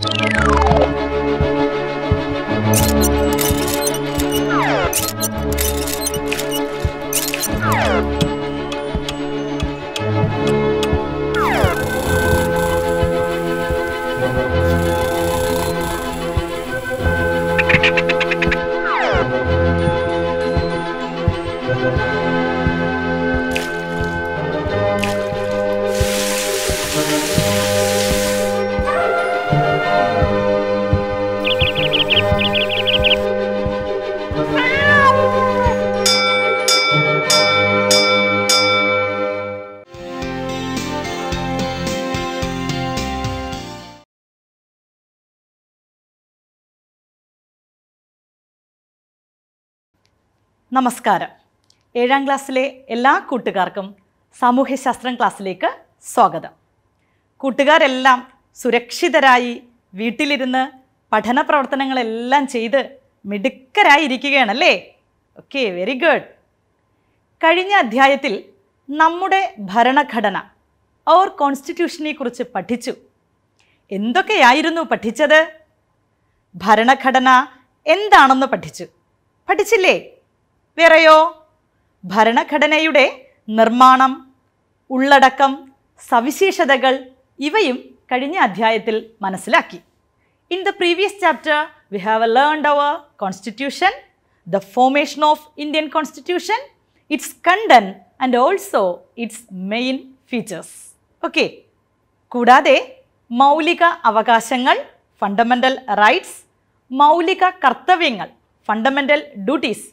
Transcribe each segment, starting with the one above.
Thank you. നമസ്കാരം ഏഴാം ക്ലാസ്സിലെ എല്ലാ കൂട്ടുകാർക്കും സാമൂഹ്യശാസ്ത്രം ക്ലാസ്സിലേക്ക് സ്വാഗതം കൂട്ടുകാരെല്ലാം സുരക്ഷിതരായി വീട്ടിലിരുന്ന് പഠന പ്രവർത്തനങ്ങളെല്ലാം ചെയ്ത് മിടുക്കരായി ഇരിക്കുകയാണല്ലേ ഓക്കെ വെരി ഗുഡ് കഴിഞ്ഞ അധ്യായത്തിൽ നമ്മുടെ ഭരണഘടന ഓർ കോൺസ്റ്റിറ്റ്യൂഷനെ കുറിച്ച് പഠിച്ചു എന്തൊക്കെയായിരുന്നു പഠിച്ചത് ഭരണഘടന എന്താണെന്ന് പഠിച്ചു പഠിച്ചില്ലേ വേറെയോ ഭരണഘടനയുടെ നിർമ്മാണം ഉള്ളടക്കം സവിശേഷതകൾ ഇവയും കഴിഞ്ഞ അധ്യായത്തിൽ മനസ്സിലാക്കി in the previous chapter we have a learned our constitution the formation of Indian constitution its content and also its main features okay കൂടാതെ മൗലിക അവകാശങ്ങൾ ഫണ്ടമെൻ്റൽ റൈറ്റ്സ് മൗലിക കർത്തവ്യങ്ങൾ ഫണ്ടമെൻ്റൽ ഡ്യൂട്ടീസ്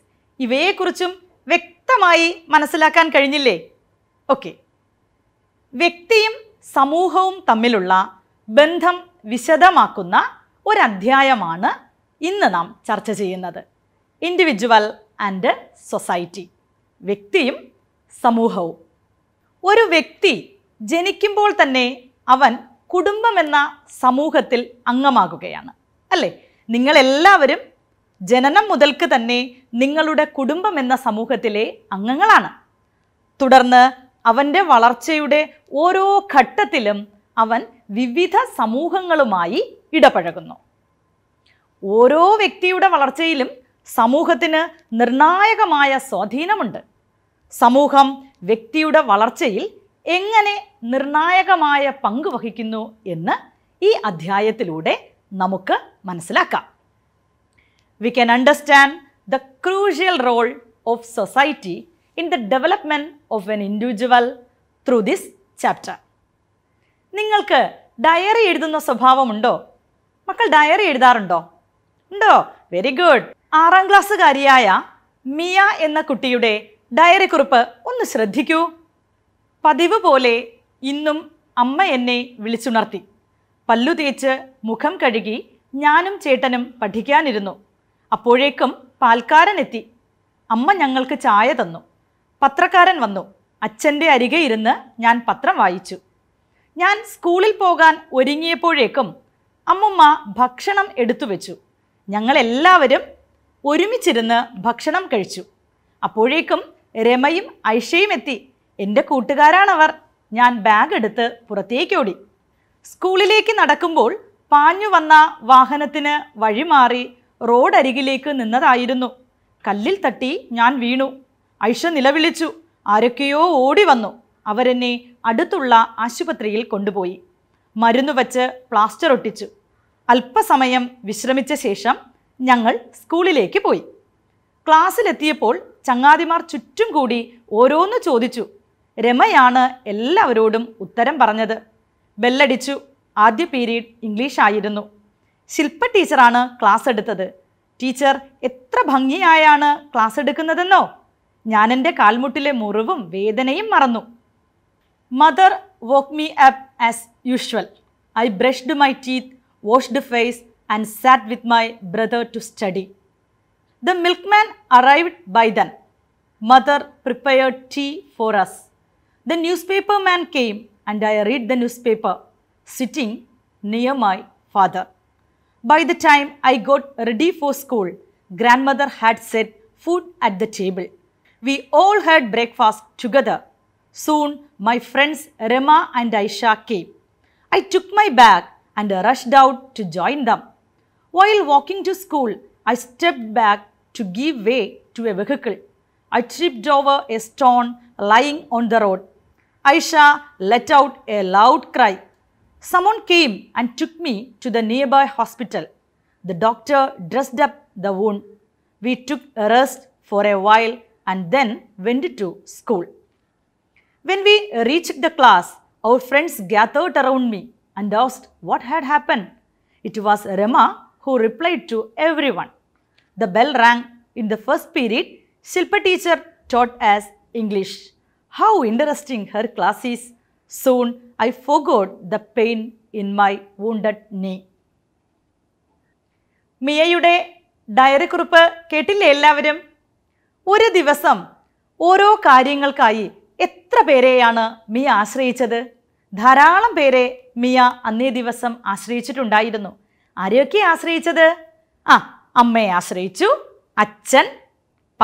ഇവയെക്കുറിച്ചും വ്യക്തമായി മനസ്സിലാക്കാൻ കഴിഞ്ഞില്ലേ ഓക്കെ വ്യക്തിയും സമൂഹവും തമ്മിലുള്ള ബന്ധം വിശദമാക്കുന്ന ഒരു ഇന്ന് നാം ചർച്ച ചെയ്യുന്നത് ഇൻഡിവിജ്വൽ ആൻഡ് സൊസൈറ്റി വ്യക്തിയും സമൂഹവും ഒരു വ്യക്തി ജനിക്കുമ്പോൾ തന്നെ അവൻ കുടുംബമെന്ന സമൂഹത്തിൽ അംഗമാകുകയാണ് അല്ലേ നിങ്ങളെല്ലാവരും ജനനം മുതൽക്ക് തന്നെ നിങ്ങളുടെ കുടുംബം എന്ന സമൂഹത്തിലെ അംഗങ്ങളാണ് തുടർന്ന് അവൻ്റെ വളർച്ചയുടെ ഓരോ ഘട്ടത്തിലും അവൻ വിവിധ സമൂഹങ്ങളുമായി ഇടപഴകുന്നു ഓരോ വ്യക്തിയുടെ വളർച്ചയിലും സമൂഹത്തിന് നിർണായകമായ സ്വാധീനമുണ്ട് സമൂഹം വ്യക്തിയുടെ വളർച്ചയിൽ എങ്ങനെ നിർണായകമായ പങ്ക് വഹിക്കുന്നു എന്ന് ഈ അധ്യായത്തിലൂടെ നമുക്ക് മനസ്സിലാക്കാം we can understand the crucial role of society in the development of an individual through this chapter. നിങ്ങൾക്ക് ഡയറി എഴുതുന്ന സ്വഭാവമുണ്ടോ മക്കൾ ഡയറി എഴുതാറുണ്ടോ ഉണ്ടോ വെരി ഗുഡ് ആറാം ക്ലാസ്സുകാരിയായ മിയ എന്ന കുട്ടിയുടെ ഡയറി കുറിപ്പ് ഒന്ന് ശ്രദ്ധിക്കൂ പതിവ് പോലെ ഇന്നും അമ്മ എന്നെ വിളിച്ചുണർത്തി പല്ലു തേച്ച് മുഖം കഴുകി ഞാനും ചേട്ടനും പഠിക്കാനിരുന്നു അപ്പോഴേക്കും പാൽക്കാരൻ എത്തി അമ്മ ഞങ്ങൾക്ക് ചായ തന്നു പത്രക്കാരൻ വന്നു അച്ഛൻ്റെ അരികെ ഇരുന്ന് ഞാൻ പത്രം വായിച്ചു ഞാൻ സ്കൂളിൽ പോകാൻ ഒരുങ്ങിയപ്പോഴേക്കും അമ്മുമ്മ ഭക്ഷണം എടുത്തു വെച്ചു ഞങ്ങളെല്ലാവരും ഒരുമിച്ചിരുന്ന് ഭക്ഷണം കഴിച്ചു അപ്പോഴേക്കും രമയും ഐഷയും എത്തി എൻ്റെ കൂട്ടുകാരാണവർ ഞാൻ ബാഗ് എടുത്ത് പുറത്തേക്കോടി സ്കൂളിലേക്ക് നടക്കുമ്പോൾ പാഞ്ഞു വന്ന വാഹനത്തിന് വഴിമാറി റോഡരികിലേക്ക് നിന്നതായിരുന്നു കല്ലിൽ തട്ടി ഞാൻ വീണു ഐഷ നിലവിളിച്ചു ആരൊക്കെയോ ഓടി വന്നു അവരെന്നെ അടുത്തുള്ള ആശുപത്രിയിൽ കൊണ്ടുപോയി മരുന്ന് വച്ച് പ്ലാസ്റ്റർ ഒട്ടിച്ചു അല്പസമയം വിശ്രമിച്ച ശേഷം ഞങ്ങൾ സ്കൂളിലേക്ക് പോയി ക്ലാസ്സിലെത്തിയപ്പോൾ ചങ്ങാതിമാർ ചുറ്റും കൂടി ഓരോന്ന് ചോദിച്ചു രമയാണ് എല്ലാവരോടും ഉത്തരം പറഞ്ഞത് ബെല്ലടിച്ചു ആദ്യ പീരീഡ് ഇംഗ്ലീഷായിരുന്നു ശില്പ ടീച്ചറാണ് ക്ലാസ് എടുത്തത് ടീച്ചർ എത്ര ഭംഗിയായാണ് ക്ലാസ് എടുക്കുന്നതെന്നോ ഞാൻ എൻ്റെ കാൽമുട്ടിലെ മുറിവും വേദനയും മറന്നു mother woke me up as usual I brushed my teeth washed face and sat with my brother to study the milkman arrived by then mother prepared tea for us the newspaper man came and I read the newspaper sitting near my father By the time I got ready for school, grandmother had set food at the table. We all had breakfast together. Soon, my friends Rema and Aisha came. I took my bag and rushed out to join them. While walking to school, I stepped back to give way to a vehicle. I tripped over a stone lying on the road. Aisha let out a loud cry. Someone came and took me to the nearby hospital. The doctor dressed up the wound. We took a rest for a while and then went to school. When we reached the class, our friends gathered around me and asked what had happened. It was Rama who replied to everyone. The bell rang in the first period. Shilpa teacher taught us English. How interesting her class is Soon I forgot the pain in my wounded knee. മിയയുടെ diary കുറിപ്പ് കേട്ടില്ലേ എല്ലാവരും ഒരു ദിവസം ഓരോ കാര്യങ്ങൾക്കായി എത്ര പേരെയാണ് മിയ ആശ്രയിച്ചത് ധാരാളം പേരെ മിയ അന്നേ ദിവസം ആശ്രയിച്ചിട്ടുണ്ടായിരുന്നു ആരെയൊക്കെ ആശ്രയിച്ചത് ആ അമ്മയെ ആശ്രയിച്ചു അച്ഛൻ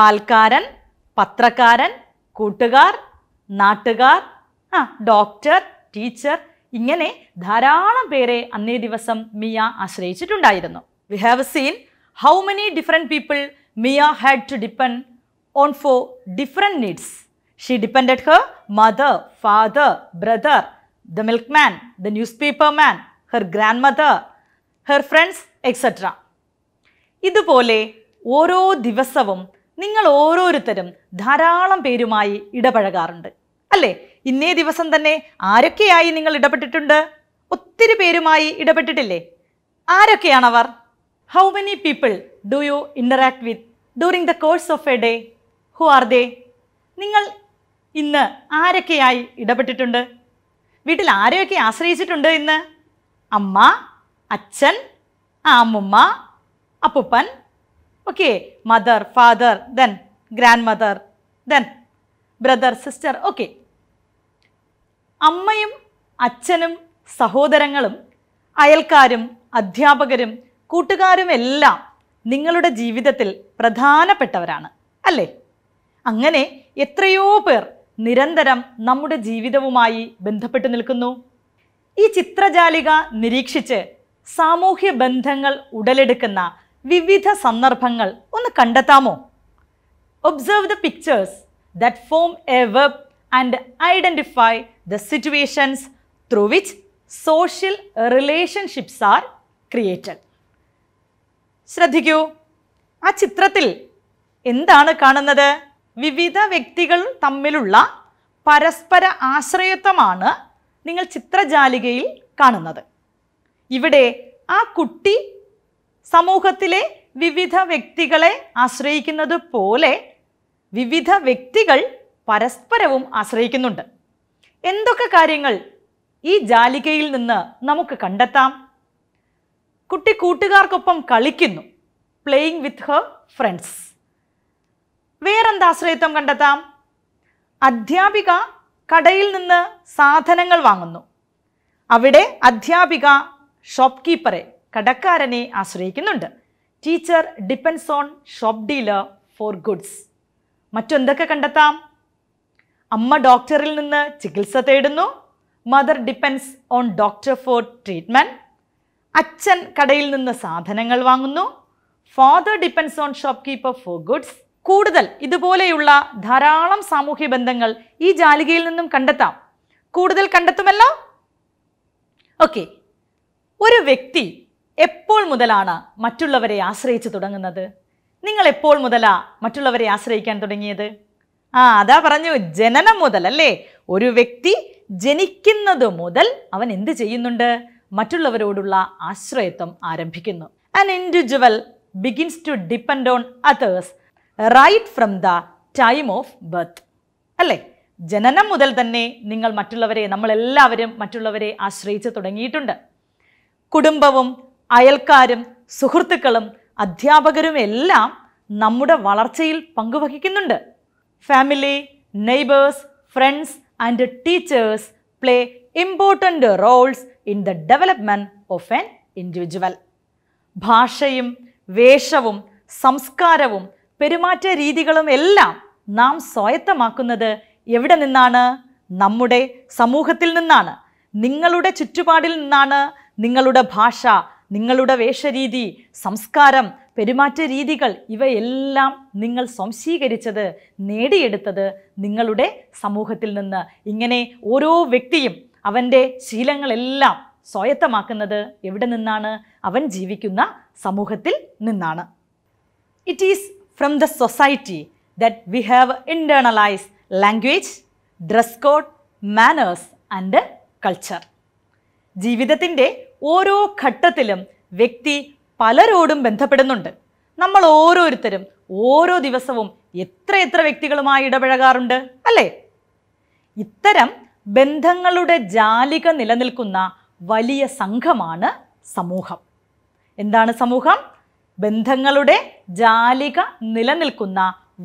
പാൽക്കാരൻ പത്രക്കാരൻ കൂട്ടുകാർ നാട്ടുകാർ ആ ഡോക്ടർ ടീച്ചർ ഇങ്ങനെ ധാരാളം പേരെ അന്നേ ദിവസം മിയ ആശ്രയിച്ചിട്ടുണ്ടായിരുന്നു we have seen how many different people Mia had to depend on for different needs she depend her mother father brother the milkman the newspaper man her grandmother her friends etcetera ഇതുപോലെ ഓരോ ദിവസവും നിങ്ങൾ ഓരോരുത്തരും ധാരാളം പേരുമായി ഇടപഴകാറുണ്ട് അല്ലേ ഇന്നേ ദിവസം തന്നെ ആരൊക്കെയായി നിങ്ങൾ ഇടപെട്ടിട്ടുണ്ട് ഒത്തിരി പേരുമായി ഇടപെട്ടിട്ടില്ലേ ആരൊക്കെയാണവർ how many people do you interact with during the course of a day who are they നിങ്ങൾ ഇന്ന് ആരൊക്കെയായി ഇടപെട്ടിട്ടുണ്ട് വീട്ടിൽ ആരെയൊക്കെ ആശ്രയിച്ചിട്ടുണ്ട് ഇന്ന് അമ്മ അച്ഛൻ അമ്മുമ്മ അപ്പൂപ്പൻ okay mother father then grandmother then brother sister okay അമ്മയും അച്ഛനും സഹോദരങ്ങളും അയൽക്കാരും അധ്യാപകരും കൂട്ടുകാരും എല്ലാം നിങ്ങളുടെ ജീവിതത്തിൽ പ്രധാനപ്പെട്ടവരാണ് അല്ലേ അങ്ങനെ എത്രയോ പേർ നിരന്തരം നമ്മുടെ ജീവിതവുമായി ബന്ധപ്പെട്ടു നിൽക്കുന്നു ഈ ചിത്രജാലിക നിരീക്ഷിച്ച് സാമൂഹ്യ ബന്ധങ്ങൾ ഉടലെടുക്കുന്ന വിവിധ സന്ദർഭങ്ങൾ ഒന്ന് കണ്ടെത്താമോ observe the pictures that form a web and identify the situations through which social relationships are created ശ്രദ്ധിക്കൂ ആ ചിത്രത്തിൽ എന്താണ് കാണുന്നത് വിവിധ വ്യക്തികൾ തമ്മിലുള്ള പരസ്പര ആശ്രയത്വമാണ് നിങ്ങൾ ചിത്രജാലികയിൽ കാണുന്നത് ഇവിടെ ആ കുട്ടി സമൂഹത്തിലെ വിവിധ വ്യക്തികളെ ആശ്രയിക്കുന്നത് പോലെ വിവിധ വ്യക്തികൾ പരസ്പരവും ആശ്രയിക്കുന്നുണ്ട് എന്തൊക്കെ കാര്യങ്ങൾ ഈ ജാലികയിൽ നിന്ന് നമുക്ക് കണ്ടെത്താം കുട്ടി കൂട്ടുകാർക്കൊപ്പം കളിക്കുന്നു പ്ലേയിങ് വിത്ത് ഹർ ഫ്രണ്ട്സ് വേറെന്താശ്രയത്വം ആശ്രയത്വം കണ്ടെത്താം അധ്യാപിക കടയിൽ നിന്ന് സാധനങ്ങൾ വാങ്ങുന്നു അവിടെ അധ്യാപിക ഷോപ്പ് കീപ്പറെ കടക്കാരനെ ആശ്രയിക്കുന്നുണ്ട് teacher depends on shop dealer for goods മറ്റെന്തൊക്കെ കണ്ടെത്താം അമ്മ ഡോക്ടറിൽ നിന്ന് ചികിത്സ തേടുന്നു mother depends on doctor for treatment അച്ഛൻ കടയിൽ നിന്ന് സാധനങ്ങൾ വാങ്ങുന്നു father depends on shopkeeper for goods കൂടുതൽ ഇതുപോലെയുള്ള ധാരാളം സാമൂഹ്യ ബന്ധങ്ങൾ ഈ ജാലികയിൽ നിന്നും കണ്ടെത്താം കൂടുതൽ കണ്ടെത്തുമല്ലോ ഓക്കെ ഒരു വ്യക്തി എപ്പോൾ മുതലാണ് മറ്റുള്ളവരെ ആശ്രയിച്ചു തുടങ്ങുന്നത് നിങ്ങൾ എപ്പോൾ മുതലാ മറ്റുള്ളവരെ ആശ്രയിക്കാൻ തുടങ്ങിയത് ആ അതാ പറഞ്ഞു ജനനം മുതൽ അല്ലേ ഒരു വ്യക്തി ജനിക്കുന്നത് മുതൽ അവൻ എന്ത് ചെയ്യുന്നുണ്ട് മറ്റുള്ളവരോടുള്ള ആശ്രയത്വം ആരംഭിക്കുന്നു an individual begins to depend on others right from the time of birth അല്ലേ ജനനം മുതൽ തന്നെ നിങ്ങൾ മറ്റുള്ളവരെ നമ്മളെല്ലാവരും മറ്റുള്ളവരെ ആശ്രയിച്ചു തുടങ്ങിയിട്ടുണ്ട് കുടുംബവും അയൽക്കാരും സുഹൃത്തുക്കളും അധ്യാപകരും എല്ലാം നമ്മുടെ വളർച്ചയിൽ പങ്കുവഹിക്കുന്നുണ്ട് family, neighbors, friends and teachers play important roles in the development of an individual. ഭാഷയും വേഷവും സംസ്കാരവും പെരുമാറ്റ രീതികളും എല്ലാം നാം സ്വായത്തമാക്കുന്നത് എവിടെ നിന്നാണ് നമ്മുടെ സമൂഹത്തിൽ നിന്നാണ് നിങ്ങളുടെ ചുറ്റുപാടിൽ നിന്നാണ് നിങ്ങളുടെ ഭാഷ നിങ്ങളുടെ വേഷരീതി സംസ്കാരം പെരുമാറ്റ രീതികൾ ഇവയെല്ലാം നിങ്ങൾ സംശീകരിച്ചത് നേടിയെടുത്തത് നിങ്ങളുടെ സമൂഹത്തിൽ നിന്ന് ഇങ്ങനെ ഓരോ വ്യക്തിയും അവൻ്റെ ശീലങ്ങളെല്ലാം സ്വായത്തമാക്കുന്നത് എവിടെ നിന്നാണ് അവൻ ജീവിക്കുന്ന സമൂഹത്തിൽ നിന്നാണ് it is from the society that we have internalise language dress code manners and culture ജീവിതത്തിൻ്റെ ഓരോ ഘട്ടത്തിലും വ്യക്തി പലരോടും ബന്ധപ്പെടുന്നുണ്ട് നമ്മൾ ഓരോരുത്തരും ഓരോ ദിവസവും എത്ര എത്ര വ്യക്തികളുമായി ഇടപഴകാറുണ്ട് അല്ലേ ഇത്തരം ബന്ധങ്ങളുടെ ജാലിക നിലനിൽക്കുന്ന വലിയ സംഘമാണ് സമൂഹം എന്താണ് സമൂഹം ബന്ധങ്ങളുടെ ജാലിക നിലനിൽക്കുന്ന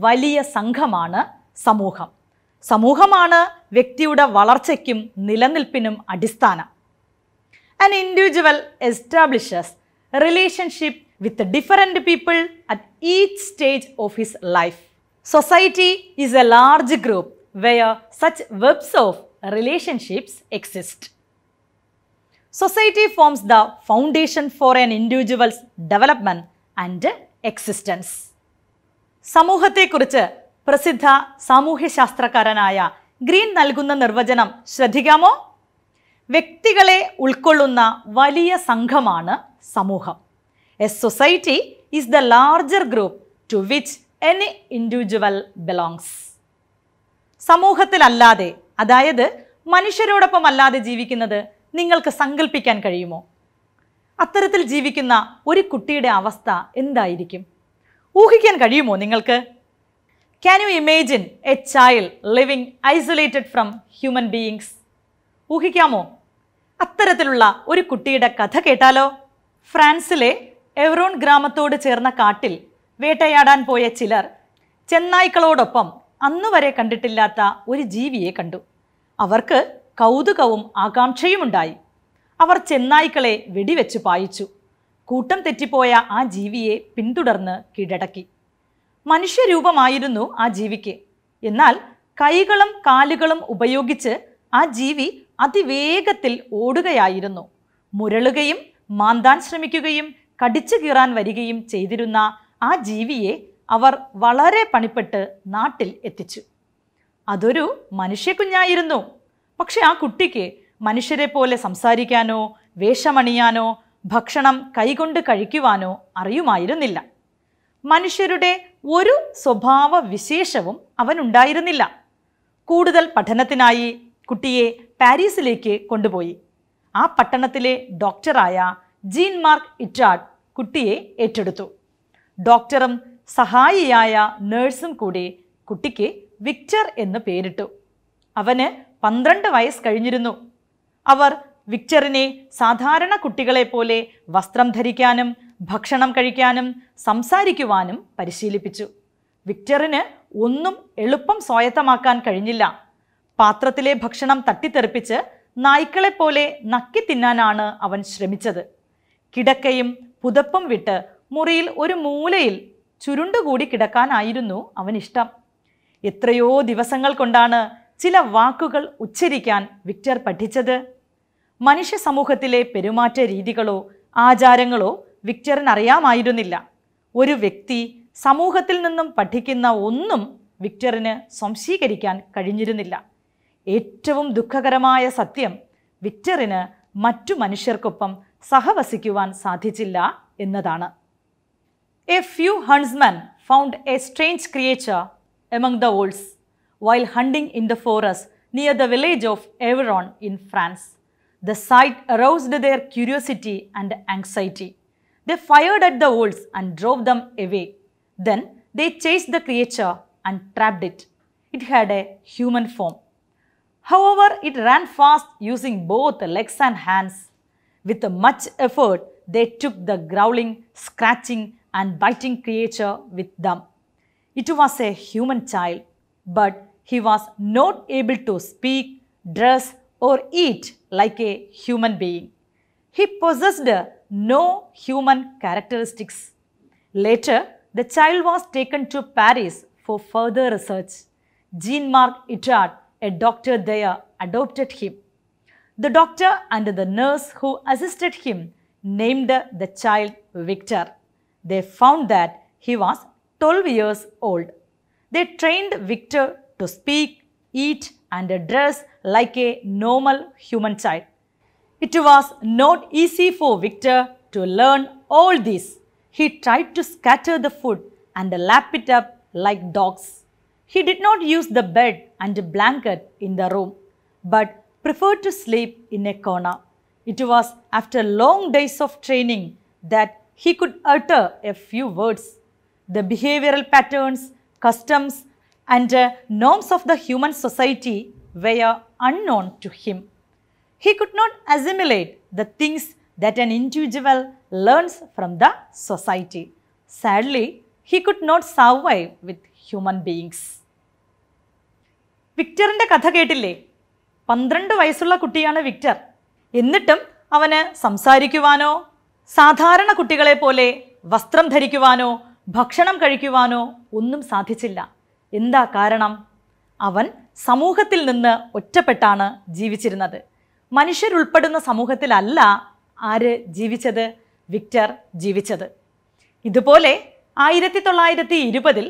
വലിയ സംഘമാണ് സമൂഹം സമൂഹമാണ് വ്യക്തിയുടെ വളർച്ചയ്ക്കും നിലനിൽപ്പിനും അടിസ്ഥാനം an individual establishes relationship with different people at each stage of his life. Society is a large group where such webs of relationships exist. Society forms the foundation for an individual's development and existence. സമൂഹത്തെക്കുറിച്ച് പ്രസിദ്ധ സാമൂഹ്യശാസ്ത്രകാരനായ green നൽകുന്ന നിർവചനം ശ്രദ്ധിക്കാമോ വ്യക്തികളെ ഉൾക്കൊള്ളുന്ന വലിയ സംഘമാണ് സമൂഹം a society is the larger group to which any individual belongs സമൂഹത്തിലല്ലാതെ അതായത് മനുഷ്യരോടൊപ്പം അല്ലാതെ ജീവിക്കുന്നത് നിങ്ങൾക്ക് സങ്കല്പിക്കാൻ കഴിയുമോ അത്തരത്തിൽ ജീവിക്കുന്ന ഒരു കുട്ടിയുടെ അവസ്ഥ എന്തായിരിക്കും ഊഹിക്കാൻ കഴിയുമോ നിങ്ങൾക്ക് can you imagine a child living isolated from human beings ഊഹിക്കാമോ അത്തരത്തിലുള്ള ഒരു കുട്ടിയുടെ കഥ കേട്ടാലോ ഫ്രാൻസിലെ എവറോൺ ഗ്രാമത്തോട് ചേർന്ന കാട്ടിൽ വേട്ടയാടാൻ പോയ ചിലർ ചെന്നായ്ക്കളോടൊപ്പം അന്നുവരെ കണ്ടിട്ടില്ലാത്ത ഒരു ജീവിയെ കണ്ടു അവർക്ക് കൗതുകവും ആകാംക്ഷയുമുണ്ടായി അവർ ചെന്നായ്ക്കളെ വെടിവെച്ച് പായിച്ചു കൂട്ടം തെറ്റിപ്പോയ ആ ജീവിയെ പിന്തുടർന്ന് കീഴടക്കി മനുഷ്യരൂപമായിരുന്നു ആ ജീവിക്ക് എന്നാൽ കൈകളും കാലുകളും ഉപയോഗിച്ച് ആ ജീവി അതിവേഗത്തിൽ ഓടുകയായിരുന്നു മുരളുകയും മാന്താൻ ശ്രമിക്കുകയും കടിച്ചു കീറാൻ വരികയും ചെയ്തിരുന്ന ആ ജീവിയെ അവർ വളരെ പണിപ്പെട്ട് നാട്ടിൽ എത്തിച്ചു അതൊരു മനുഷ്യക്കുഞ്ഞായിരുന്നു പക്ഷെ ആ കുട്ടിക്ക് മനുഷ്യരെ പോലെ സംസാരിക്കാനോ വേഷമണിയാനോ ഭക്ഷണം കൈകൊണ്ട് കഴിക്കുവാനോ അറിയുമായിരുന്നില്ല മനുഷ്യരുടെ ഒരു സ്വഭാവ വിശേഷവും അവനുണ്ടായിരുന്നില്ല കൂടുതൽ പഠനത്തിനായി കുട്ടിയെ പാരീസിലേക്ക് കൊണ്ടുപോയി ആ പട്ടണത്തിലെ ഡോക്ടറായ ജീൻ മാർക്ക് ഇറ്റാഡ് കുട്ടിയെ ഏറ്റെടുത്തു ഡോക്ടറും സഹായിയായ നേഴ്സും കൂടി കുട്ടിക്ക് വിക്ടർ എന്ന് പേരിട്ടു അവന് പന്ത്രണ്ട് വയസ്സ് കഴിഞ്ഞിരുന്നു അവർ വിക്ടറിനെ സാധാരണ കുട്ടികളെപ്പോലെ വസ്ത്രം ധരിക്കാനും ഭക്ഷണം കഴിക്കാനും സംസാരിക്കുവാനും പരിശീലിപ്പിച്ചു വിക്ടറിന് ഒന്നും എളുപ്പം സ്വായത്തമാക്കാൻ കഴിഞ്ഞില്ല പാത്രത്തിലെ ഭക്ഷണം തട്ടിത്തെറിപ്പിച്ച് നായ്ക്കളെപ്പോലെ നക്കി തിന്നാനാണ് അവൻ ശ്രമിച്ചത് കിടക്കയും പുതപ്പും വിട്ട് മുറിയിൽ ഒരു മൂലയിൽ ചുരുണ്ടുകൂടി കിടക്കാനായിരുന്നു ഇഷ്ടം എത്രയോ ദിവസങ്ങൾ കൊണ്ടാണ് ചില വാക്കുകൾ ഉച്ചരിക്കാൻ വിക്ടർ പഠിച്ചത് മനുഷ്യ സമൂഹത്തിലെ പെരുമാറ്റ രീതികളോ ആചാരങ്ങളോ വിക്ടറിനറിയാമായിരുന്നില്ല ഒരു വ്യക്തി സമൂഹത്തിൽ നിന്നും പഠിക്കുന്ന ഒന്നും വിക്ടറിന് സംശീകരിക്കാൻ കഴിഞ്ഞിരുന്നില്ല ഏറ്റവും ദുഃഖകരമായ സത്യം വിക്ടറിന് മറ്റു മനുഷ്യർക്കൊപ്പം സഹവസിക്കുവാൻ സാധിച്ചില്ല എന്നതാണ് a few huntsmen found a strange creature among the wolves while hunting in the forest near the village of Aveyron in France the sight aroused their curiosity and anxiety the fired at the wolves and drove them away then they chase the creature and trapped it it had a human form However, it ran fast using both legs and hands. With much effort, they took the growling, scratching and biting creature with them. It was a human child, but he was not able to speak, dress or eat like a human being. He possessed no human characteristics. Later, the child was taken to Paris for further research. Jean-Marc Itard a doctor there adopted him. The doctor and the nurse who assisted him named the child Victor. They found that he was 12 years old. They trained Victor to speak, eat and dress like a normal human child. It was not easy for Victor to learn all this. He tried to scatter the food and lap it up like dogs. He did not use the bed and blanket in the room, but preferred to sleep in a corner. It was after long days of training that he could utter a few words. The behavioral patterns, customs, and uh, norms of the human society were unknown to him. He could not assimilate the things that an individual learns from the society. Sadly, he could not survive with human beings. വിക്ടറിൻ്റെ കഥ കേട്ടില്ലേ പന്ത്രണ്ട് വയസ്സുള്ള കുട്ടിയാണ് Victor എന്നിട്ടും അവന് സംസാരിക്കുവാനോ സാധാരണ കുട്ടികളെ പോലെ വസ്ത്രം ധരിക്കുവാനോ ഭക്ഷണം കഴിക്കുവാനോ ഒന്നും സാധിച്ചില്ല എന്താ കാരണം അവൻ സമൂഹത്തിൽ നിന്ന് ഒറ്റപ്പെട്ടാണ് ജീവിച്ചിരുന്നത് മനുഷ്യരുൾപ്പെടുന്ന സമൂഹത്തിലല്ല ആര് ജീവിച്ചത് വിക്ടർ ജീവിച്ചത് ഇതുപോലെ ആയിരത്തി തൊള്ളായിരത്തി ഇരുപതിൽ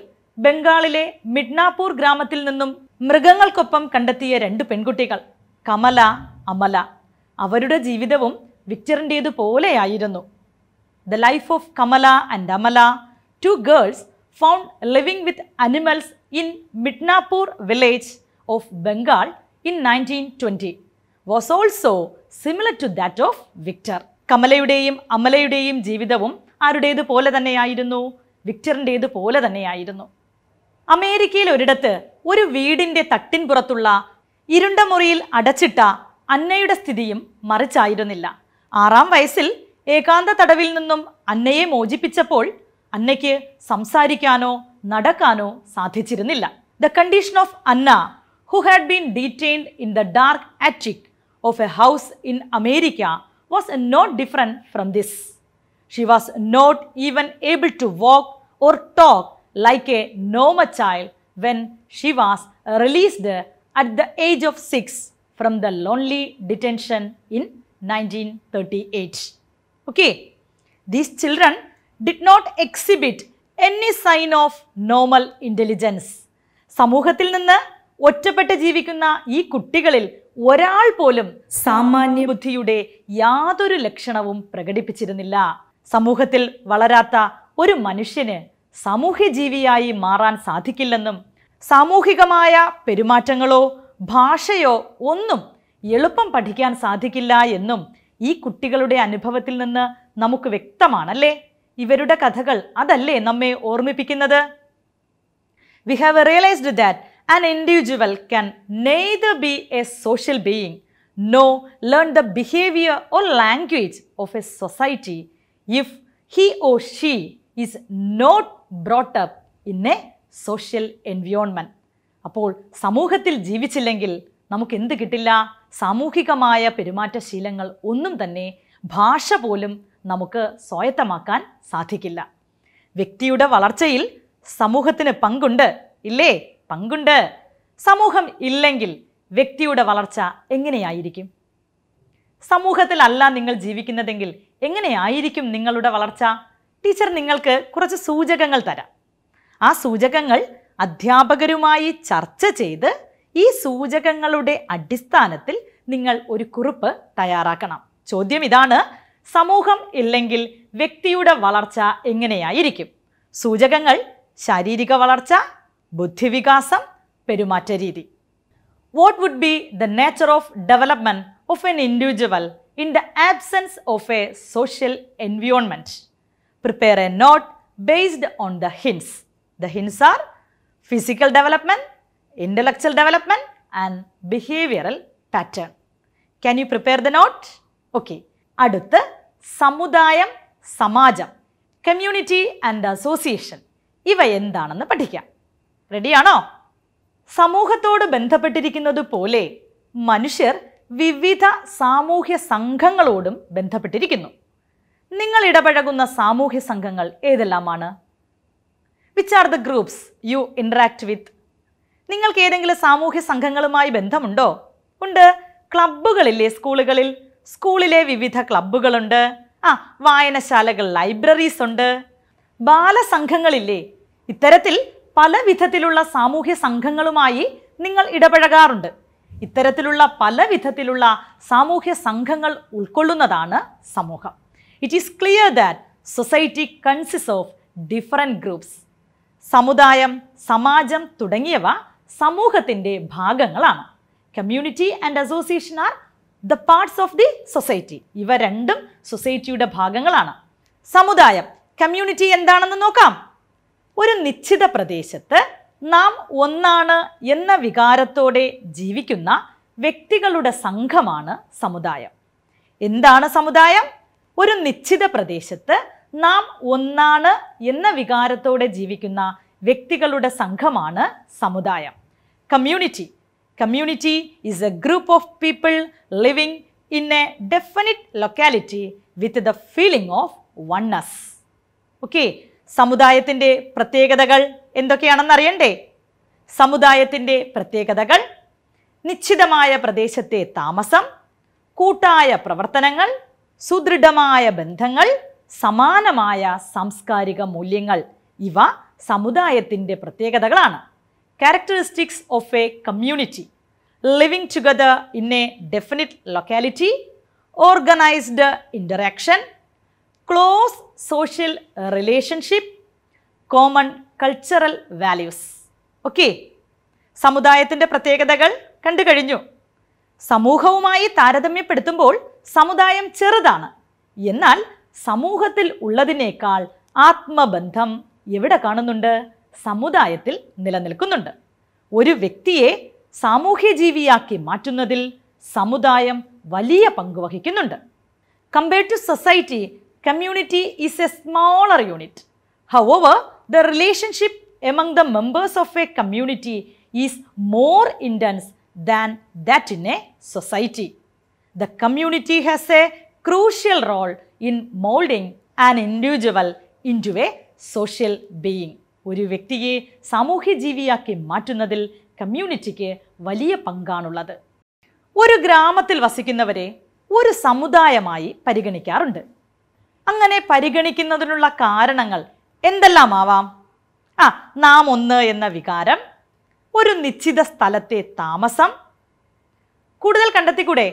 ബംഗാളിലെ മിഡ്നാപൂർ ഗ്രാമത്തിൽ നിന്നും മൃഗങ്ങൾക്കൊപ്പം കണ്ടെത്തിയ രണ്ട് പെൺകുട്ടികൾ കമല അമല അവരുടെ ജീവിതവും വിക്ടറിൻ്റേതുപോലെയായിരുന്നു the life of Kamala and Amala two girls found living with animals in Midnapore village of Bengal in nineteen twenty was also similar to that of Victor കമലയുടെയും അമലയുടെയും ജീവിതവും ആരുടേതുപോലെ തന്നെയായിരുന്നു വിക്ടറിൻ്റേതുപോലെ തന്നെയായിരുന്നു അമേരിക്കയിൽ ഒരിടത്ത് ഒരു വീടിൻ്റെ തട്ടിൻ പുറത്തുള്ള ഇരുണ്ട മുറിയിൽ അടച്ചിട്ട അന്നയുടെ സ്ഥിതിയും മറിച്ചായിരുന്നില്ല ആറാം വയസ്സിൽ ഏകാന്ത തടവിൽ നിന്നും അന്നയെ മോചിപ്പിച്ചപ്പോൾ അന്നയ്ക്ക് സംസാരിക്കാനോ നടക്കാനോ സാധിച്ചിരുന്നില്ല the condition of Anna who had been detained in the dark attic of a house in America was not different from this she was not even able to walk or talk like a നോമ child when she was released at the age of 6 from the lonely detention in 1938. Okay, these children did not exhibit any sign of normal intelligence. സമൂഹത്തിൽ നിന്ന് ഒറ്റപ്പെട്ട് ജീവിക്കുന്ന ഈ കുട്ടികളിൽ ഒരാൾ പോലും സാമാന്യ ബുദ്ധിയുടെ യാതൊരു ലക്ഷണവും പ്രകടിപ്പിച്ചിരുന്നില്ല സമൂഹത്തിൽ വളരാത്ത ഒരു മനുഷ്യന് ജീവിയായി മാറാൻ സാധിക്കില്ലെന്നും സാമൂഹികമായ പെരുമാറ്റങ്ങളോ ഭാഷയോ ഒന്നും എളുപ്പം പഠിക്കാൻ സാധിക്കില്ല എന്നും ഈ കുട്ടികളുടെ അനുഭവത്തിൽ നിന്ന് നമുക്ക് വ്യക്തമാണല്ലേ ഇവരുടെ കഥകൾ അതല്ലേ നമ്മെ ഓർമ്മിപ്പിക്കുന്നത് we have realised that an individual can neither be a social being nor learn the behaviour or language of a society if he or she is not brought up in a social environment അപ്പോൾ സമൂഹത്തിൽ ജീവിച്ചില്ലെങ്കിൽ നമുക്ക് എന്ത് കിട്ടില്ല സാമൂഹികമായ പെരുമാറ്റശീലങ്ങൾ ഒന്നും തന്നെ ഭാഷ പോലും നമുക്ക് സ്വായത്തമാക്കാൻ സാധിക്കില്ല വ്യക്തിയുടെ വളർച്ചയിൽ സമൂഹത്തിന് പങ്കുണ്ട് ഇല്ലേ പങ്കുണ്ട് സമൂഹം ഇല്ലെങ്കിൽ വ്യക്തിയുടെ വളർച്ച എങ്ങനെയായിരിക്കും സമൂഹത്തിലല്ല നിങ്ങൾ ജീവിക്കുന്നതെങ്കിൽ എങ്ങനെയായിരിക്കും നിങ്ങളുടെ വളർച്ച ടീച്ചർ നിങ്ങൾക്ക് കുറച്ച് സൂചകങ്ങൾ തരാം ആ സൂചകങ്ങൾ അധ്യാപകരുമായി ചർച്ച ചെയ്ത് ഈ സൂചകങ്ങളുടെ അടിസ്ഥാനത്തിൽ നിങ്ങൾ ഒരു കുറിപ്പ് തയ്യാറാക്കണം ചോദ്യം ഇതാണ് സമൂഹം ഇല്ലെങ്കിൽ വ്യക്തിയുടെ വളർച്ച എങ്ങനെയായിരിക്കും സൂചകങ്ങൾ ശാരീരിക വളർച്ച ബുദ്ധിവികാസം പെരുമാറ്റ രീതി what would be the nature of development of an individual in the absence of a social environment prepare a note based on the hints. The hints are physical development, intellectual development and behavioral pattern. Can you prepare the note? Okay. അടുത്ത് സമുദായം സമാജം community and association ഇവ എന്താണെന്ന് പഠിക്കാം റെഡിയാണോ സമൂഹത്തോട് ബന്ധപ്പെട്ടിരിക്കുന്നത് പോലെ മനുഷ്യർ വിവിധ സാമൂഹ്യ സംഘങ്ങളോടും ബന്ധപ്പെട്ടിരിക്കുന്നു നിങ്ങൾ ഇടപഴകുന്ന സാമൂഹ്യ സംഘങ്ങൾ ഏതെല്ലാമാണ് which are the groups you interact with നിങ്ങൾക്ക് ഏതെങ്കിലും സാമൂഹ്യ സംഘങ്ങളുമായി ബന്ധമുണ്ടോ ഉണ്ട് ക്ലബ്ബുകളില്ലേ സ്കൂളുകളിൽ സ്കൂളിലെ വിവിധ ക്ലബ്ബുകളുണ്ട് ആ വായനശാലകൾ ലൈബ്രറീസ് ഉണ്ട് ബാലസംഘങ്ങളില്ലേ ഇത്തരത്തിൽ പല വിധത്തിലുള്ള സാമൂഹ്യ സംഘങ്ങളുമായി നിങ്ങൾ ഇടപഴകാറുണ്ട് ഇത്തരത്തിലുള്ള പല വിധത്തിലുള്ള സാമൂഹ്യ സംഘങ്ങൾ ഉൾക്കൊള്ളുന്നതാണ് സമൂഹം it is clear that society consists of different groups സമുദായം സമാജം തുടങ്ങിയവ സമൂഹത്തിൻ്റെ ഭാഗങ്ങളാണ് community and association are the parts of the society ഇവ രണ്ടും സൊസൈറ്റിയുടെ ഭാഗങ്ങളാണ് സമുദായം കമ്മ്യൂണിറ്റി എന്താണെന്ന് നോക്കാം ഒരു നിശ്ചിത പ്രദേശത്ത് നാം ഒന്നാണ് എന്ന വികാരത്തോടെ ജീവിക്കുന്ന വ്യക്തികളുടെ സംഘമാണ് സമുദായം എന്താണ് സമുദായം ഒരു നിശ്ചിത പ്രദേശത്ത് നാം ഒന്നാണ് എന്ന വികാരത്തോടെ ജീവിക്കുന്ന വ്യക്തികളുടെ സംഘമാണ് സമുദായം community community is a group of people living in a definite locality with the feeling of oneness okay സമുദായത്തിൻ്റെ പ്രത്യേകതകൾ എന്തൊക്കെയാണെന്ന് അറിയണ്ടേ സമുദായത്തിൻ്റെ പ്രത്യേകതകൾ നിശ്ചിതമായ പ്രദേശത്തെ താമസം കൂട്ടായ പ്രവർത്തനങ്ങൾ സുദൃഢമായ ബന്ധങ്ങൾ സമാനമായ സാംസ്കാരിക മൂല്യങ്ങൾ ഇവ സമുദായത്തിൻ്റെ പ്രത്യേകതകളാണ് characteristics of a community living together in a definite locality organised interaction close social relationship common cultural values okay സമുദായത്തിൻ്റെ പ്രത്യേകതകൾ കണ്ടു കഴിഞ്ഞു സമൂഹവുമായി താരതമ്യപ്പെടുത്തുമ്പോൾ സമുദായം ചെറുതാണ് എന്നാൽ സമൂഹത്തിൽ ഉള്ളതിനേക്കാൾ ആത്മബന്ധം എവിടെ കാണുന്നുണ്ട് സമുദായത്തിൽ നിലനിൽക്കുന്നുണ്ട് ഒരു വ്യക്തിയെ സാമൂഹ്യ ജീവിയാക്കി മാറ്റുന്നതിൽ സമുദായം വലിയ പങ്ക് വഹിക്കുന്നുണ്ട് compared to society community is a smaller unit however the relationship among the members of a community is more intense than that in a society the community has a crucial role in molding an individual into a social being. ഒരു വ്യക്തിയെ സാമൂഹ്യ ജീവിയാക്കി മാറ്റുന്നതിൽ കമ്മ്യൂണിറ്റിക്ക് വലിയ പങ്കാണുള്ളത് ഒരു ഗ്രാമത്തിൽ വസിക്കുന്നവരെ ഒരു സമുദായമായി പരിഗണിക്കാറുണ്ട് അങ്ങനെ പരിഗണിക്കുന്നതിനുള്ള കാരണങ്ങൾ എന്തെല്ലാമാവാം ആ നാം ഒന്ന് എന്ന വികാരം ഒരു നിശ്ചിത സ്ഥലത്തെ താമസം കൂടുതൽ കണ്ടെത്തിക്കൂടെ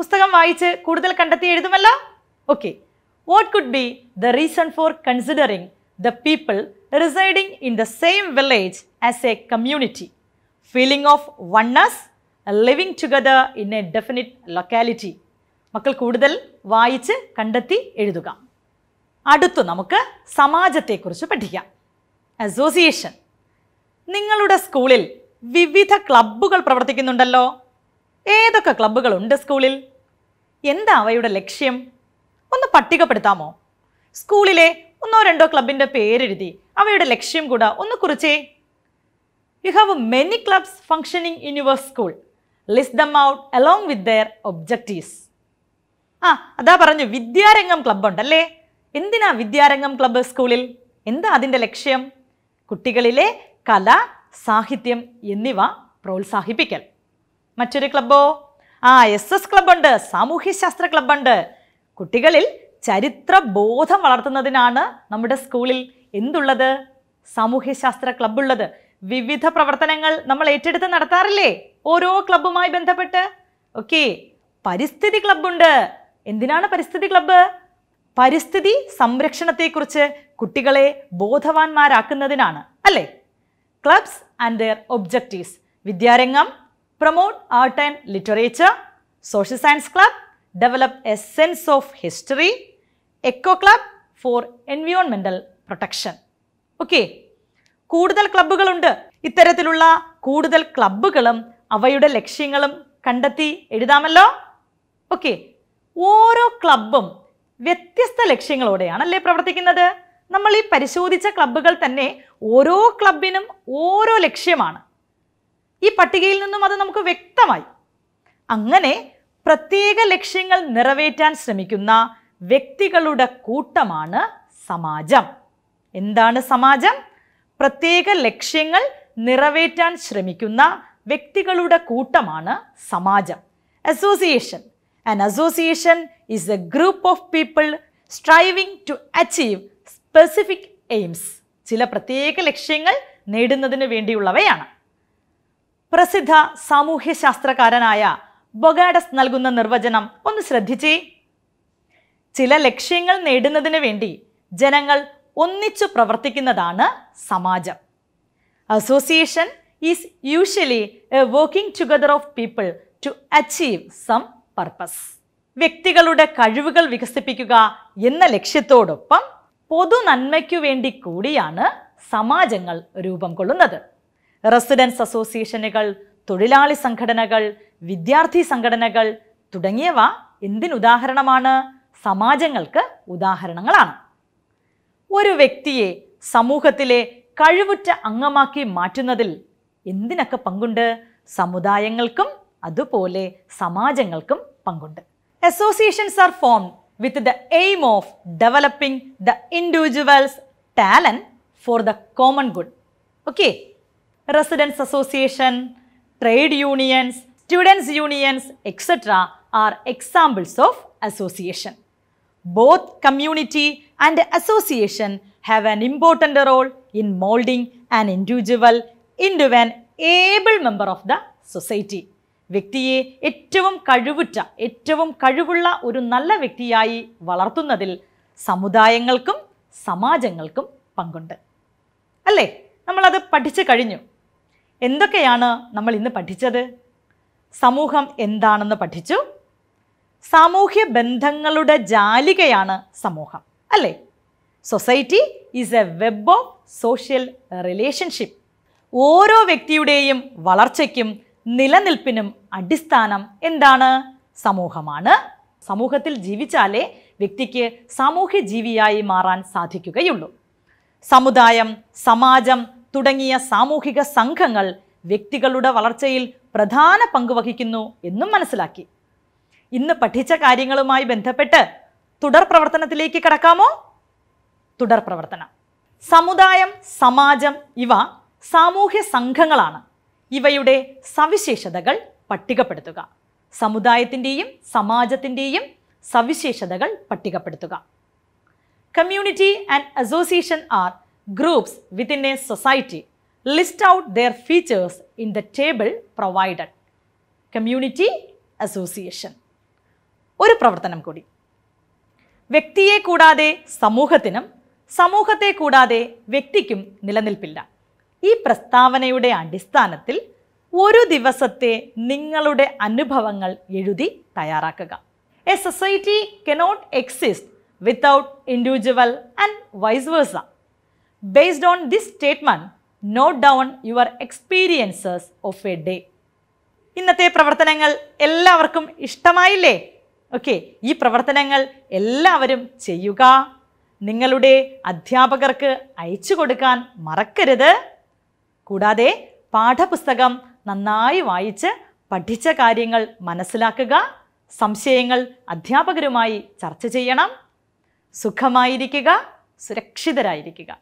പുസ്തകം വായിച്ച് കൂടുതൽ കണ്ടെത്തി എഴുതുമല്ല okay what could be the reason for considering the people residing in the same village as a community feeling of oneness living together in a definite locality മക്കൾ കൂടുതൽ വായിച്ച് കണ്ടെത്തി എഴുതുക അടുത്തു നമുക്ക് സമാജത്തെക്കുറിച്ച് പഠിക്കാം അസോസിയേഷൻ നിങ്ങളുടെ സ്കൂളിൽ വിവിധ ക്ലബ്ബുകൾ പ്രവർത്തിക്കുന്നുണ്ടല്ലോ ഏതൊക്കെ ക്ലബ്ബുകൾ ഉണ്ട് സ്കൂളിൽ എന്താ അവയുടെ ലക്ഷ്യം ഒന്ന് പട്ടികപ്പെടുത്താമോ സ്കൂളിലെ ഒന്നോ രണ്ടോ ക്ലബിൻ്റെ പേരെഴുതി അവയുടെ ലക്ഷ്യം കൂടെ ഒന്ന് കുറിച്ചേ you have many clubs functioning in your school list them out along with their objectives ആ അതാ പറഞ്ഞു വിദ്യാരംഗം ക്ലബ്ബുണ്ടല്ലേ എന്തിനാ വിദ്യാരംഗം ക്ലബ്ബ് സ്കൂളിൽ എന്താ അതിൻ്റെ ലക്ഷ്യം കുട്ടികളിലെ കല സാഹിത്യം എന്നിവ പ്രോത്സാഹിപ്പിക്കൽ മറ്റൊരു ക്ലബ്ബോ ആ എസ് എസ് ക്ലബ്ബുണ്ട് സാമൂഹ്യശാസ്ത്ര ക്ലബ്ബുണ്ട് കുട്ടികളിൽ ചരിത്ര ബോധം വളർത്തുന്നതിനാണ് നമ്മുടെ സ്കൂളിൽ എന്തുള്ളത് സാമൂഹ്യശാസ്ത്ര ക്ലബ്ബുള്ളത് വിവിധ പ്രവർത്തനങ്ങൾ നമ്മൾ ഏറ്റെടുത്ത് നടത്താറില്ലേ ഓരോ ക്ലബ്ബുമായി ബന്ധപ്പെട്ട് ഓക്കെ പരിസ്ഥിതി ക്ലബ്ബുണ്ട് എന്തിനാണ് പരിസ്ഥിതി ക്ലബ്ബ് പരിസ്ഥിതി സംരക്ഷണത്തെക്കുറിച്ച് കുട്ടികളെ ബോധവാന്മാരാക്കുന്നതിനാണ് അല്ലേ clubs and their objectives Vidyarangam promote art and literature social science club develop a sense of history eco club for എൻവിയോൺമെൻ്റൽ പ്രൊട്ടക്ഷൻ ഓക്കെ കൂടുതൽ ക്ലബ്ബുകളുണ്ട് ഇത്തരത്തിലുള്ള കൂടുതൽ ക്ലബ്ബുകളും അവയുടെ ലക്ഷ്യങ്ങളും കണ്ടെത്തി എഴുതാമല്ലോ ഓക്കെ ഓരോ ക്ലബ്ബും വ്യത്യസ്ത ലക്ഷ്യങ്ങളോടെയാണ് അല്ലേ പ്രവർത്തിക്കുന്നത് നമ്മൾ ഈ പരിശോധിച്ച ക്ലബ്ബുകൾ തന്നെ ഓരോ ക്ലബിനും ഓരോ ലക്ഷ്യമാണ് ഈ പട്ടികയിൽ നിന്നും അത് നമുക്ക് വ്യക്തമായി അങ്ങനെ പ്രത്യേക ലക്ഷ്യങ്ങൾ നിറവേറ്റാൻ ശ്രമിക്കുന്ന വ്യക്തികളുടെ കൂട്ടമാണ് സമാജം എന്താണ് സമാജം പ്രത്യേക ലക്ഷ്യങ്ങൾ നിറവേറ്റാൻ ശ്രമിക്കുന്ന വ്യക്തികളുടെ കൂട്ടമാണ് സമാജം association an association is a group of people striving to achieve specific aims ചില പ്രത്യേക ലക്ഷ്യങ്ങൾ നേടുന്നതിന് വേണ്ടിയുള്ളവയാണ് പ്രസിദ്ധ സാമൂഹ്യശാസ്ത്രകാരനായ ബൊഗാഡസ് നൽകുന്ന നിർവചനം ഒന്ന് ശ്രദ്ധിച്ചേ ചില ലക്ഷ്യങ്ങൾ നേടുന്നതിന് വേണ്ടി ജനങ്ങൾ ഒന്നിച്ചു പ്രവർത്തിക്കുന്നതാണ് സമാജം association is usually a working together of people to achieve some purpose വ്യക്തികളുടെ കഴിവുകൾ വികസിപ്പിക്കുക എന്ന ലക്ഷ്യത്തോടൊപ്പം പൊതു നന്മയ്ക്കു വേണ്ടി കൂടിയാണ് സമാജങ്ങൾ രൂപം കൊള്ളുന്നത് റെസിഡൻസ് അസോസിയേഷനുകൾ തൊഴിലാളി സംഘടനകൾ വിദ്യാർത്ഥി സംഘടനകൾ തുടങ്ങിയവ എന്തിനുദാഹരണമാണ് സമാജങ്ങൾക്ക് ഉദാഹരണങ്ങളാണ് ഒരു വ്യക്തിയെ സമൂഹത്തിലെ കഴിവുറ്റ അംഗമാക്കി മാറ്റുന്നതിൽ എന്തിനൊക്കെ പങ്കുണ്ട് സമുദായങ്ങൾക്കും അതുപോലെ സമാജങ്ങൾക്കും പങ്കുണ്ട് associations are form with the aim of developing the individuals talent for the common good okay residents association trade unions students unions etcetera are examples of association both community and association have an important role in moulding an individual into an able member of the society വ്യക്തിയെ ഏറ്റവും കഴിവുറ്റ ഏറ്റവും കഴിവുള്ള ഒരു നല്ല വ്യക്തിയായി വളർത്തുന്നതിൽ സമുദായങ്ങൾക്കും സമാജങ്ങൾക്കും പങ്കുണ്ട് അല്ലേ നമ്മളത് പഠിച്ചു കഴിഞ്ഞു എന്തൊക്കെയാണ് നമ്മൾ ഇന്ന് പഠിച്ചത് സമൂഹം എന്താണെന്ന് പഠിച്ചു സാമൂഹ്യ ബന്ധങ്ങളുടെ ജാലികയാണ് സമൂഹം അല്ലേ society is a web of social relationship ഓരോ വ്യക്തിയുടെയും വളർച്ചയ്ക്കും നിലനിൽപ്പിനും അടിസ്ഥാനം എന്താണ് സമൂഹമാണ് സമൂഹത്തിൽ ജീവിച്ചാലേ വ്യക്തിക്ക് സാമൂഹ്യ ജീവിയായി മാറാൻ സാധിക്കുകയുള്ളൂ സമുദായം സമാജം തുടങ്ങിയ സാമൂഹിക സംഘങ്ങൾ വ്യക്തികളുടെ വളർച്ചയിൽ പ്രധാന പങ്കുവഹിക്കുന്നു എന്നും മനസ്സിലാക്കി ഇന്ന് പഠിച്ച കാര്യങ്ങളുമായി ബന്ധപ്പെട്ട് തുടർ പ്രവർത്തനത്തിലേക്ക് കടക്കാമോ തുടർ പ്രവർത്തനം സമുദായം സമാജം ഇവ സാമൂഹ്യ സംഘങ്ങളാണ് ഇവയുടെ സവിശേഷതകൾ പട്ടികപ്പെടുത്തുക സമുദായത്തിൻ്റെയും സമാജത്തിൻ്റെയും സവിശേഷതകൾ പട്ടികപ്പെടുത്തുക community and association are groups within a society. List out their features in the table provided. Community Association. ഒരു പ്രവർത്തനം കൂടി വ്യക്തിയെ കൂടാതെ സമൂഹത്തിനും സമൂഹത്തെ കൂടാതെ വ്യക്തിക്കും നിലനിൽപ്പില്ല ഈ പ്രസ്താവനയുടെ അടിസ്ഥാനത്തിൽ ഒരു ദിവസത്തെ നിങ്ങളുടെ അനുഭവങ്ങൾ എഴുതി തയ്യാറാക്കുക a society cannot exist without individual and vice versa Based on this statement, note down your experiences of a day ഇന്നത്തെ പ്രവർത്തനങ്ങൾ എല്ലാവർക്കും ഇഷ്ടമായില്ലേ ഓക്കെ ഈ പ്രവർത്തനങ്ങൾ എല്ലാവരും ചെയ്യുക നിങ്ങളുടെ അധ്യാപകർക്ക് അയച്ചു കൊടുക്കാൻ മറക്കരുത് കൂടാതെ പാഠപുസ്തകം നന്നായി വായിച്ച് പഠിച്ച കാര്യങ്ങൾ മനസ്സിലാക്കുക സംശയങ്ങൾ അധ്യാപകരുമായി ചർച്ച ചെയ്യണം സുഖമായിരിക്കുക സുരക്ഷിതരായിരിക്കുക